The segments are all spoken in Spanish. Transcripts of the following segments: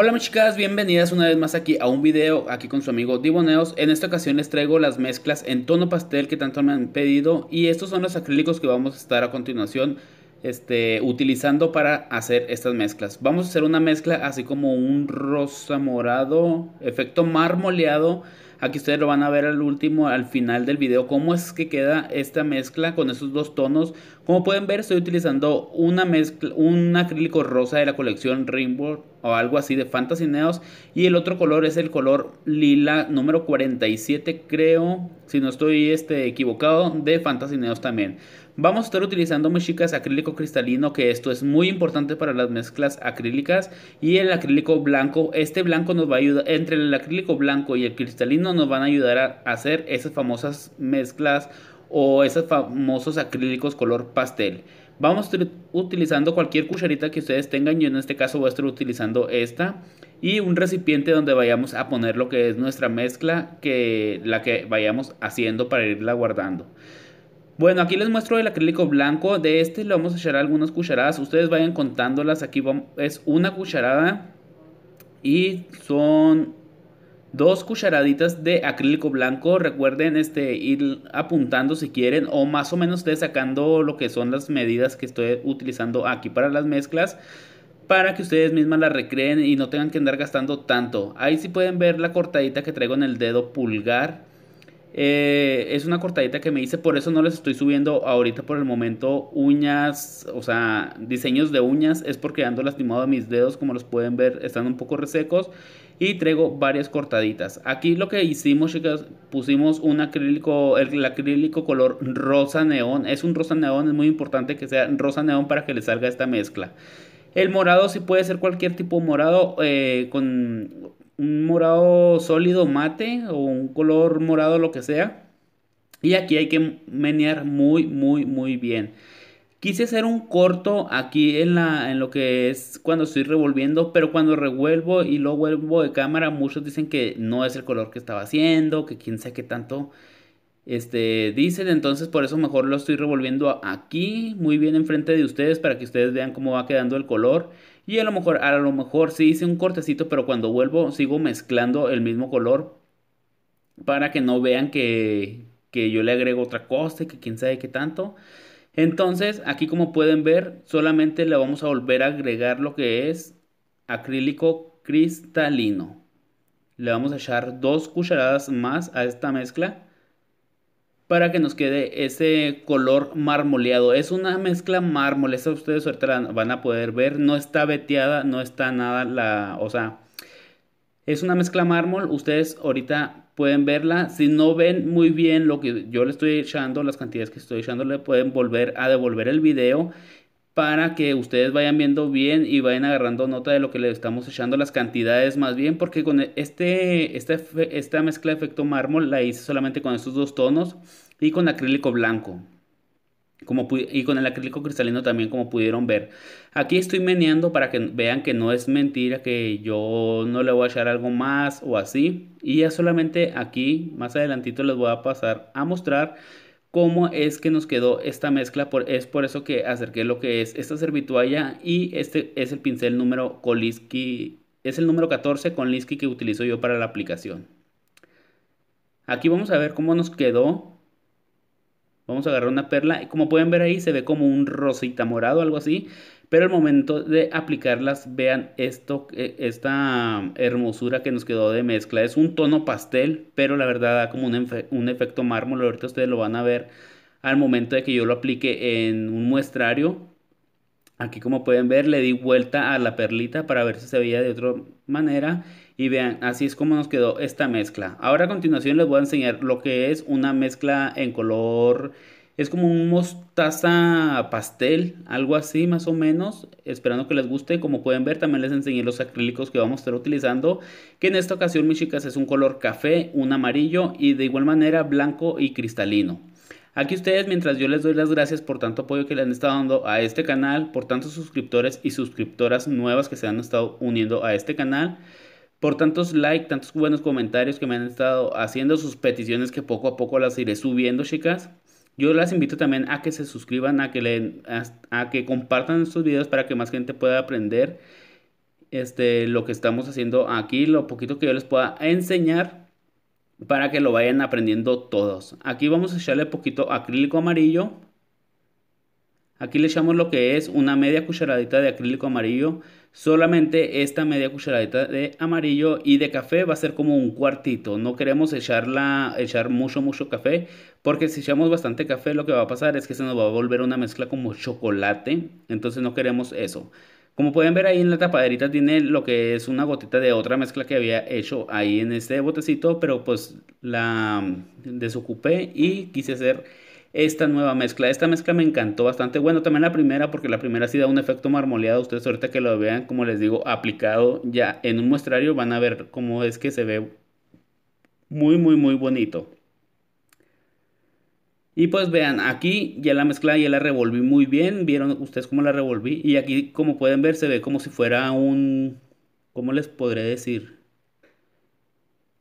Hola muchachas, bienvenidas una vez más aquí a un video, aquí con su amigo Diboneos. En esta ocasión les traigo las mezclas en tono pastel que tanto me han pedido y estos son los acrílicos que vamos a estar a continuación este, utilizando para hacer estas mezclas. Vamos a hacer una mezcla así como un rosa morado, efecto marmoleado. Aquí ustedes lo van a ver al último, al final del video, cómo es que queda esta mezcla con esos dos tonos. Como pueden ver, estoy utilizando una mezcla, un acrílico rosa de la colección Rainbow algo así de Fantasy Neos. Y el otro color es el color lila número 47, creo, si no estoy este, equivocado, de Fantasy Neos también. Vamos a estar utilizando chicas acrílico cristalino, que esto es muy importante para las mezclas acrílicas. Y el acrílico blanco, este blanco nos va a ayudar, entre el acrílico blanco y el cristalino nos van a ayudar a hacer esas famosas mezclas o esos famosos acrílicos color pastel. Vamos utilizando cualquier cucharita que ustedes tengan. Yo en este caso voy a estar utilizando esta. Y un recipiente donde vayamos a poner lo que es nuestra mezcla. Que, la que vayamos haciendo para irla guardando. Bueno, aquí les muestro el acrílico blanco. De este le vamos a echar algunas cucharadas. Ustedes vayan contándolas. Aquí es una cucharada. Y son Dos cucharaditas de acrílico blanco, recuerden este, ir apuntando si quieren o más o menos ustedes sacando lo que son las medidas que estoy utilizando aquí para las mezclas para que ustedes mismas la recreen y no tengan que andar gastando tanto. Ahí sí pueden ver la cortadita que traigo en el dedo pulgar. Eh, es una cortadita que me hice, por eso no les estoy subiendo ahorita por el momento uñas, o sea, diseños de uñas. Es porque ando lastimado a mis dedos, como los pueden ver, están un poco resecos y traigo varias cortaditas. Aquí lo que hicimos, chicas, pusimos un acrílico, el, acrílico color rosa neón. Es un rosa neón, es muy importante que sea rosa neón para que le salga esta mezcla. El morado si puede ser cualquier tipo de morado, eh, con un morado sólido mate o un color morado lo que sea. Y aquí hay que menear muy, muy, muy bien. Quise hacer un corto aquí en, la, en lo que es cuando estoy revolviendo, pero cuando revuelvo y lo vuelvo de cámara, muchos dicen que no es el color que estaba haciendo, que quién sabe qué tanto este, dicen. Entonces, por eso mejor lo estoy revolviendo aquí, muy bien enfrente de ustedes, para que ustedes vean cómo va quedando el color. Y a lo mejor, a lo mejor sí hice un cortecito, pero cuando vuelvo sigo mezclando el mismo color para que no vean que, que yo le agrego otra cosa, que quién sabe qué tanto. Entonces, aquí como pueden ver, solamente le vamos a volver a agregar lo que es acrílico cristalino. Le vamos a echar dos cucharadas más a esta mezcla para que nos quede ese color marmoleado. Es una mezcla mármol, ustedes ahorita van a poder ver. No está veteada, no está nada la... o sea, es una mezcla mármol. Ustedes ahorita pueden verla. Si no ven muy bien lo que yo le estoy echando, las cantidades que estoy echando, le pueden volver a devolver el video para que ustedes vayan viendo bien y vayan agarrando nota de lo que le estamos echando las cantidades más bien, porque con este, esta, esta mezcla de efecto mármol la hice solamente con estos dos tonos y con acrílico blanco y con el acrílico cristalino también como pudieron ver. Aquí estoy meneando para que vean que no es mentira que yo no le voy a echar algo más o así. Y ya solamente aquí más adelantito les voy a pasar a mostrar cómo es que nos quedó esta mezcla. Por, es por eso que acerqué lo que es esta servitualla y este es el pincel número Es el número 14 con que utilizo yo para la aplicación. Aquí vamos a ver cómo nos quedó Vamos a agarrar una perla. Como pueden ver ahí, se ve como un rosita morado, algo así. Pero al momento de aplicarlas, vean esto, e, esta um, hermosura que nos quedó de mezcla. Es un tono pastel, pero la verdad da como un, un efecto mármol. Ahorita ustedes lo van a ver al momento de que yo lo aplique en un muestrario. Aquí como pueden ver, le di vuelta a la perlita para ver si se veía de otra manera. Y vean, así es como nos quedó esta mezcla. Ahora a continuación les voy a enseñar lo que es una mezcla en color... Es como un mostaza pastel, algo así más o menos. Esperando que les guste. Como pueden ver, también les enseñé los acrílicos que vamos a estar utilizando. Que en esta ocasión, mis chicas, es un color café, un amarillo y de igual manera blanco y cristalino. Aquí ustedes, mientras yo les doy las gracias por tanto apoyo que le han estado dando a este canal, por tantos suscriptores y suscriptoras nuevas que se han estado uniendo a este canal por tantos likes, tantos buenos comentarios que me han estado haciendo, sus peticiones que poco a poco las iré subiendo, chicas. Yo las invito también a que se suscriban, a que, a, que compartan estos videos para que más gente pueda aprender este, lo que estamos haciendo aquí, lo poquito que yo les pueda enseñar para que lo vayan aprendiendo todos. Aquí vamos a echarle poquito acrílico amarillo Aquí le echamos lo que es una media cucharadita de acrílico amarillo. Solamente esta media cucharadita de amarillo y de café va a ser como un cuartito. No queremos echarla, echar mucho, mucho café. Porque si echamos bastante café lo que va a pasar es que se nos va a volver una mezcla como chocolate. Entonces no queremos eso. Como pueden ver ahí en la tapaderita tiene lo que es una gotita de otra mezcla que había hecho ahí en este botecito, pero pues la desocupé y quise hacer esta nueva mezcla. Esta mezcla me encantó bastante. Bueno, también la primera, porque la primera sí da un efecto marmoleado. Ustedes ahorita que lo vean, como les digo, aplicado ya en un muestrario, van a ver cómo es que se ve muy, muy, muy bonito. Y pues vean, aquí ya la mezcla ya la revolví muy bien. Vieron ustedes cómo la revolví. Y aquí, como pueden ver, se ve como si fuera un... ¿Cómo les podré decir?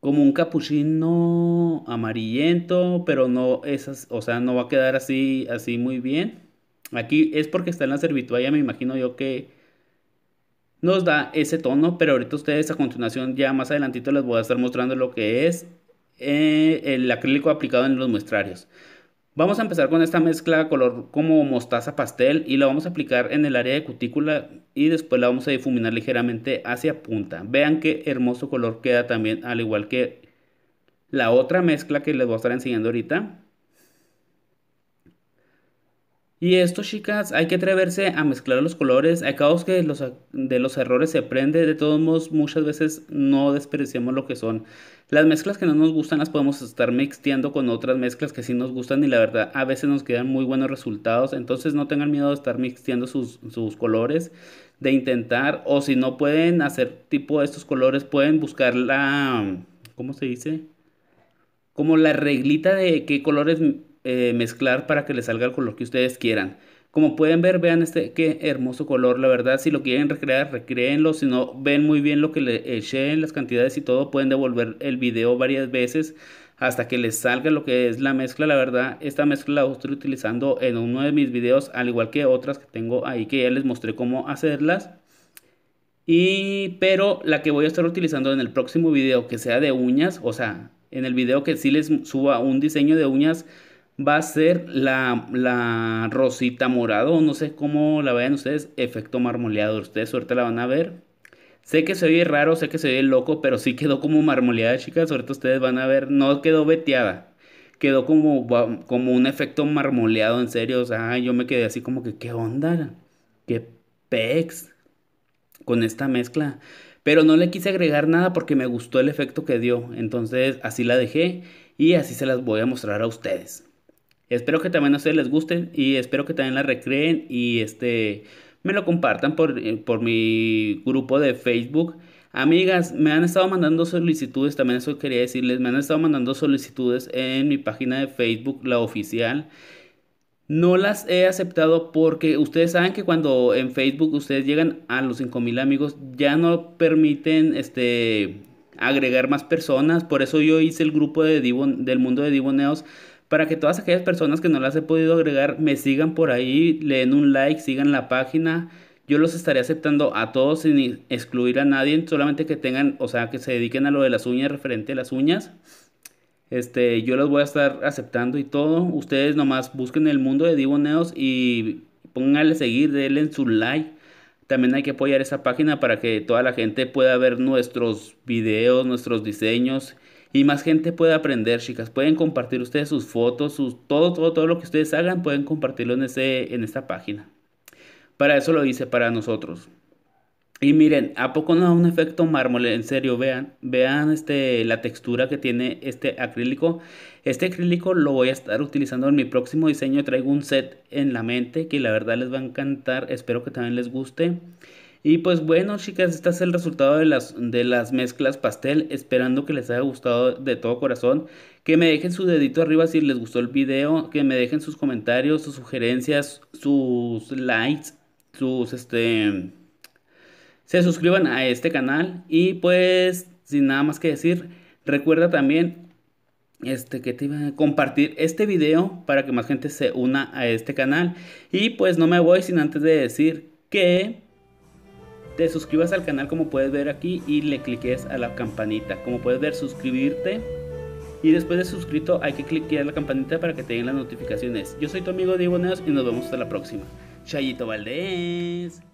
como un capuchino amarillento, pero no esas, o sea, no va a quedar así, así muy bien. Aquí es porque está en la servitualla, me imagino yo que nos da ese tono, pero ahorita ustedes a continuación, ya más adelantito les voy a estar mostrando lo que es eh, el acrílico aplicado en los muestrarios. Vamos a empezar con esta mezcla color como mostaza pastel y la vamos a aplicar en el área de cutícula y después la vamos a difuminar ligeramente hacia punta. Vean qué hermoso color queda también al igual que la otra mezcla que les voy a estar enseñando ahorita. Y esto, chicas, hay que atreverse a mezclar los colores. Hay caos que los, de los errores se aprende. De todos modos, muchas veces no desperdiciamos lo que son. Las mezclas que no nos gustan las podemos estar mixteando con otras mezclas que sí nos gustan y la verdad a veces nos quedan muy buenos resultados. Entonces no tengan miedo de estar mixteando sus, sus colores, de intentar. O si no pueden hacer tipo de estos colores, pueden buscar la... ¿Cómo se dice? Como la reglita de qué colores eh, mezclar para que le salga el color que ustedes quieran. Como pueden ver, vean este, qué hermoso color, la verdad, si lo quieren recrear, recreenlo, si no ven muy bien lo que le en las cantidades y todo, pueden devolver el video varias veces hasta que les salga lo que es la mezcla, la verdad, esta mezcla la estoy utilizando en uno de mis videos, al igual que otras que tengo ahí que ya les mostré cómo hacerlas. Y, pero la que voy a estar utilizando en el próximo video que sea de uñas, o sea, en el video que si les suba un diseño de uñas, va a ser la, la, rosita morado. No sé cómo la vean ustedes. Efecto marmoleado. Ustedes suerte la van a ver. Sé que se oye raro, sé que se oye loco, pero sí quedó como marmoleada, chicas. Ahorita ustedes van a ver. No quedó veteada. Quedó como, como un efecto marmoleado, en serio. O sea, yo me quedé así como que, ¿qué onda? ¿Qué pex? Con esta mezcla. Pero no le quise agregar nada porque me gustó el efecto que dio. Entonces así la dejé y así se las voy a mostrar a ustedes. Espero que también a ustedes les gusten y espero que también la recreen y este me lo compartan por, eh, por mi grupo de Facebook. Amigas, me han estado mandando solicitudes, también eso quería decirles, me han estado mandando solicitudes en mi página de Facebook, la oficial. No las he aceptado porque ustedes saben que cuando en Facebook ustedes llegan a los 5000 amigos ya no permiten este agregar más personas, por eso yo hice el grupo de del mundo de Diboneos para que todas aquellas personas que no las he podido agregar me sigan por ahí, le den un like, sigan la página. Yo los estaré aceptando a todos sin excluir a nadie, solamente que tengan, o sea, que se dediquen a lo de las uñas, referente a las uñas. Este, yo los voy a estar aceptando y todo. Ustedes nomás busquen el mundo de Diboneos y pónganle seguir, denle su like. También hay que apoyar esa página para que toda la gente pueda ver nuestros videos, nuestros diseños y más gente puede aprender, chicas. Pueden compartir ustedes sus fotos, sus, todo, todo, todo lo que ustedes hagan, pueden compartirlo en, ese, en esta página. Para eso lo hice, para nosotros. Y miren, ¿a poco no da un efecto mármol? En serio, vean, vean este, la textura que tiene este acrílico. Este acrílico lo voy a estar utilizando en mi próximo diseño. Traigo un set en la mente que la verdad les va a encantar. Espero que también les guste. Y pues bueno, chicas, este es el resultado de las, de las mezclas pastel. Esperando que les haya gustado de todo corazón. Que me dejen su dedito arriba si les gustó el video. Que me dejen sus comentarios, sus sugerencias, sus likes, sus este. Se suscriban a este canal. Y pues, sin nada más que decir, recuerda también. Este que te iba a compartir este video para que más gente se una a este canal. Y pues no me voy sin antes de decir que te suscribas al canal como puedes ver aquí y le cliques a la campanita. Como puedes ver, suscribirte. Y después de suscrito hay que cliquear la campanita para que te den las notificaciones. Yo soy tu amigo Diego Neos y nos vemos hasta la próxima. Chayito Valdés.